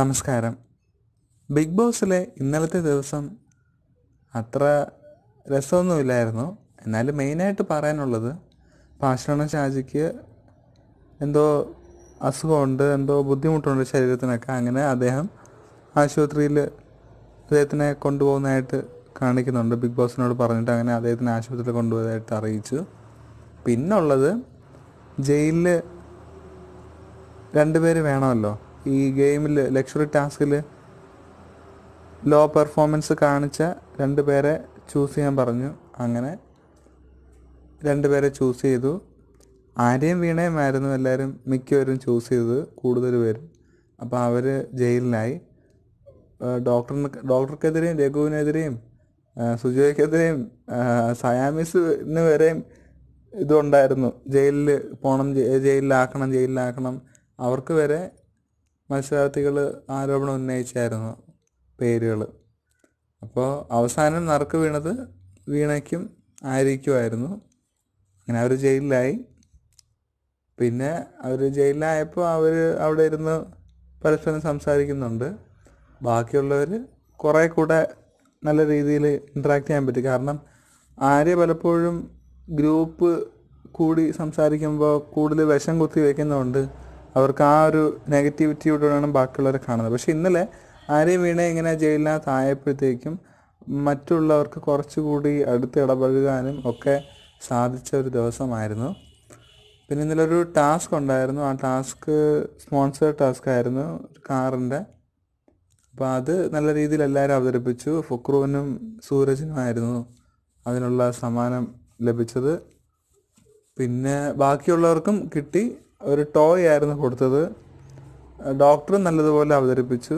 നമസ്കാരം ബിഗ് ബോസിലെ ഇന്നലത്തെ ദിവസം അത്ര രസമൊന്നുമില്ലായിരുന്നു എന്നാലും മെയിനായിട്ട് പറയാനുള്ളത് പാഷണ ഷാജിക്ക് എന്തോ അസുഖമുണ്ട് എന്തോ ബുദ്ധിമുട്ടുണ്ട് ശരീരത്തിനൊക്കെ അങ്ങനെ അദ്ദേഹം ആശുപത്രിയിൽ അദ്ദേഹത്തിനെ കൊണ്ടുപോകുന്നതായിട്ട് കാണിക്കുന്നുണ്ട് ബിഗ് ബോസിനോട് പറഞ്ഞിട്ട് അങ്ങനെ അദ്ദേഹത്തിനെ ആശുപത്രിയിൽ കൊണ്ടുപോയതായിട്ട് അറിയിച്ചു പിന്നുള്ളത് ജയിലിൽ രണ്ടുപേര് വേണമല്ലോ ഈ ഗെയിമിൽ ലക്ഷറി ടാസ്കിൽ ലോ പെർഫോമൻസ് കാണിച്ച രണ്ട് പേരെ ചൂസ് ചെയ്യാൻ പറഞ്ഞു അങ്ങനെ രണ്ട് പേരെ ചൂസ് ചെയ്തു ആരെയും ആയിരുന്നു എല്ലാവരും മിക്കവരും ചൂസ് ചെയ്തത് കൂടുതൽ പേരും അപ്പോൾ അവർ ജയിലിലായി ഡോക്ടറിന് ഡോക്ടർക്കെതിരെയും രഘുവിനെതിരെയും സുജോയ്ക്കെതിരെയും സയാമിസിന് വരെയും ഇതുണ്ടായിരുന്നു ജയിലിൽ പോകണം ജയിലിലാക്കണം ജയിലിലാക്കണം അവർക്ക് വരെ മത്സരാർത്ഥികൾ ആരോപണം ഉന്നയിച്ചായിരുന്നു പേരുകൾ അപ്പോൾ അവസാനം നറുക്ക് വീണത് വീണയ്ക്കും ആരിക്കുമായിരുന്നു അങ്ങനെ അവർ ജയിലിലായി പിന്നെ അവർ ജയിലിലായപ്പോൾ അവർ അവിടെ ഇരുന്ന് പരസ്പരം സംസാരിക്കുന്നുണ്ട് ബാക്കിയുള്ളവർ കുറേ കൂടെ നല്ല രീതിയിൽ ഇൻട്രാക്ട് ചെയ്യാൻ പറ്റും കാരണം ആര്യ പലപ്പോഴും ഗ്രൂപ്പ് കൂടി സംസാരിക്കുമ്പോൾ കൂടുതൽ വിഷം കുത്തി വയ്ക്കുന്നതുകൊണ്ട് അവർക്ക് ആ ഒരു നെഗറ്റിവിറ്റിയോടാണ് ബാക്കിയുള്ളവരെ കാണുന്നത് പക്ഷെ ഇന്നലെ ആരെയും വീണേ ഇങ്ങനെ ജയിലിനകത്ത് ആയപ്പോഴത്തേക്കും മറ്റുള്ളവർക്ക് കുറച്ചുകൂടി അടുത്ത് ഇടപഴകാനും ഒക്കെ സാധിച്ച ഒരു ദിവസമായിരുന്നു പിന്നെ ഇന്നലെ ഒരു ടാസ്ക് ഉണ്ടായിരുന്നു ആ ടാസ്ക് സ്പോൺസർ ടാസ്ക് ആയിരുന്നു കാറിൻ്റെ അപ്പോൾ അത് നല്ല രീതിയിൽ എല്ലാവരും അവതരിപ്പിച്ചു ഫുക്രുവിനും സൂരജിനുമായിരുന്നു അതിനുള്ള സമ്മാനം ലഭിച്ചത് പിന്നെ ബാക്കിയുള്ളവർക്കും കിട്ടി ഒരു ടോയ് ആയിരുന്നു കൊടുത്തത് ഡോക്ടറും നല്ലതുപോലെ അവതരിപ്പിച്ചു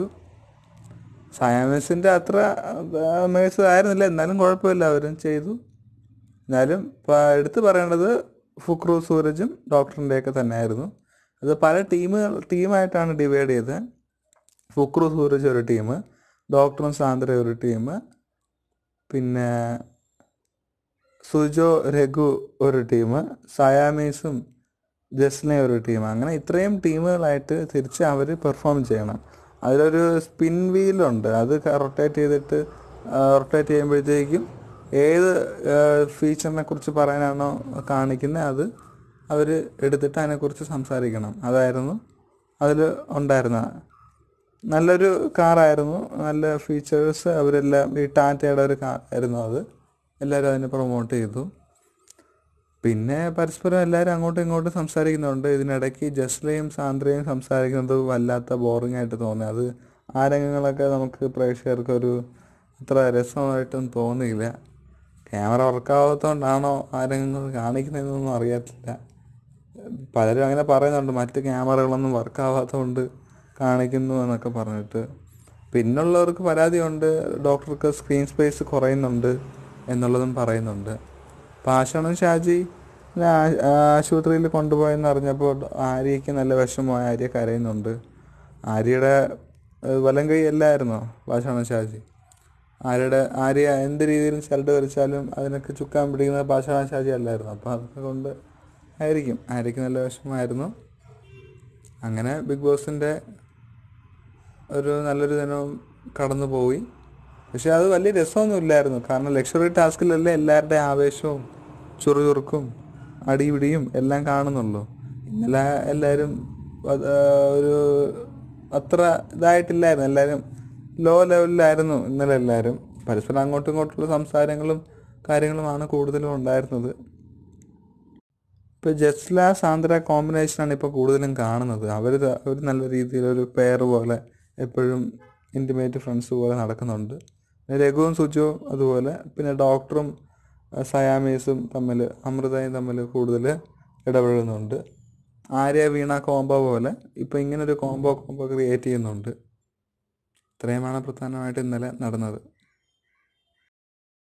സയൻസിൻ്റെ അത്ര മികച്ചതായിരുന്നില്ല എന്നാലും കുഴപ്പമില്ല അവരും ചെയ്തു എന്നാലും എടുത്തു പറയേണ്ടത് ഫുക്രു സൂരജും ഡോക്ടറിൻ്റെയൊക്കെ തന്നെയായിരുന്നു അത് പല ടീമുകൾ ടീമായിട്ടാണ് ഡിവൈഡ് ചെയ്തത് ഫുക്രു സൂരജ് ഒരു ടീം ഡോക്ടറും സാന്ദ്ര ഒരു ടീം പിന്നെ സുജോ രഘു ഒരു ടീം സയാമീസും ജസ്റ്റിനെ ഒരു ടീം അങ്ങനെ ഇത്രയും ടീമുകളായിട്ട് തിരിച്ച് അവർ പെർഫോം ചെയ്യണം അതിലൊരു സ്പിൻ വീലുണ്ട് അത് റൊട്ടേറ്റ് ചെയ്തിട്ട് റൊട്ടേറ്റ് ചെയ്യുമ്പോഴത്തേക്കും ഏത് ഫീച്ചറിനെ കുറിച്ച് പറയാനാണോ കാണിക്കുന്നത് അത് അവർ എടുത്തിട്ട് അതിനെക്കുറിച്ച് സംസാരിക്കണം അതായിരുന്നു അതിൽ ഉണ്ടായിരുന്ന നല്ലൊരു കാറായിരുന്നു നല്ല ഫീച്ചേഴ്സ് അവരെല്ലാം ഈ ടാറ്റയുടെ ഒരു ആയിരുന്നു അത് എല്ലാവരും അതിനെ പ്രൊമോട്ട് ചെയ്തു പിന്നെ പരസ്പരം എല്ലാവരും അങ്ങോട്ടും ഇങ്ങോട്ടും സംസാരിക്കുന്നുണ്ട് ഇതിനിടയ്ക്ക് ജസ്ലയും സാന്ദ്രയും സംസാരിക്കുന്നത് വല്ലാത്ത ബോറിംഗ് ആയിട്ട് തോന്നി അത് ആ രംഗങ്ങളൊക്കെ നമുക്ക് പ്രേക്ഷകർക്കൊരു അത്ര രസമായിട്ടൊന്നും തോന്നിയില്ല ക്യാമറ വർക്കാവാത്തതുകൊണ്ടാണോ ആ രംഗങ്ങൾ കാണിക്കുന്നതെന്നൊന്നും അറിയത്തില്ല പലരും അങ്ങനെ പറയുന്നുണ്ട് മറ്റ് ക്യാമറകളൊന്നും വർക്കാവാത്തതുകൊണ്ട് കാണിക്കുന്നു എന്നൊക്കെ പറഞ്ഞിട്ട് പിന്നുള്ളവർക്ക് പരാതിയുണ്ട് ഡോക്ടർക്ക് സ്ക്രീൻ സ്പേസ് കുറയുന്നുണ്ട് എന്നുള്ളതും പറയുന്നുണ്ട് പാഷാണ് ഷാജി ആശുപത്രിയിൽ കൊണ്ടുപോയെന്ന് അറിഞ്ഞപ്പോൾ ആര്യയ്ക്ക് നല്ല വിഷമമായ ആര്യ കരയുന്നുണ്ട് ആര്യയുടെ വലം കൈ അല്ലായിരുന്നോ പാഷാണ് ഷാജി ആരുടെ ആര്യ എന്ത് രീതിയിലും ചരട് വലിച്ചാലും അതിനൊക്കെ ചുക്കാൻ പിടിക്കുന്ന പാഷാണ ഷാജി അല്ലായിരുന്നു അപ്പോൾ അതൊക്കെ കൊണ്ട് ആയിരിക്കും ആര്യയ്ക്ക് നല്ല വിഷമമായിരുന്നു അങ്ങനെ ബിഗ് ബോസിൻ്റെ ഒരു നല്ലൊരു ദിനവും കടന്നു പോയി പക്ഷെ അത് വലിയ രസമൊന്നും ഇല്ലായിരുന്നു കാരണം ലക്ഷറി ടാസ്കിലല്ലേ എല്ലാവരുടെ ആവേശവും ചുറുചുറുക്കും അടിപിടിയും എല്ലാം കാണുന്നുള്ളൂ ഇന്നലെ എല്ലാവരും ഒരു അത്ര ഇതായിട്ടില്ലായിരുന്നു എല്ലാവരും ലോ ലെവലിലായിരുന്നു ഇന്നലെ എല്ലാവരും പരസ്പരം അങ്ങോട്ടും ഇങ്ങോട്ടുള്ള സംസാരങ്ങളും കാര്യങ്ങളുമാണ് കൂടുതലും ഉണ്ടായിരുന്നത് ഇപ്പോൾ ജസ്ല സാന്ദ്ര കോമ്പിനേഷനാണ് ഇപ്പോൾ കൂടുതലും കാണുന്നത് അവർ അവർ നല്ല രീതിയിൽ ഒരു പെയർ പോലെ എപ്പോഴും ഇൻറ്റിമേറ്റ് ഫ്രണ്ട്സ് പോലെ നടക്കുന്നുണ്ട് രഘുവും സുജുവും അതുപോലെ പിന്നെ ഡോക്ടറും സയാമീസും തമ്മിൽ അമൃതയും തമ്മിൽ കൂടുതൽ ഇടപെടുന്നുണ്ട് ആര്യ വീണ കോംബോ പോലെ ഇപ്പോൾ ഇങ്ങനൊരു കോംബോ കോംബോ ക്രിയേറ്റ് ചെയ്യുന്നുണ്ട് ഇത്രയുമാണ് പ്രധാനമായിട്ട് ഇന്നലെ നടന്നത്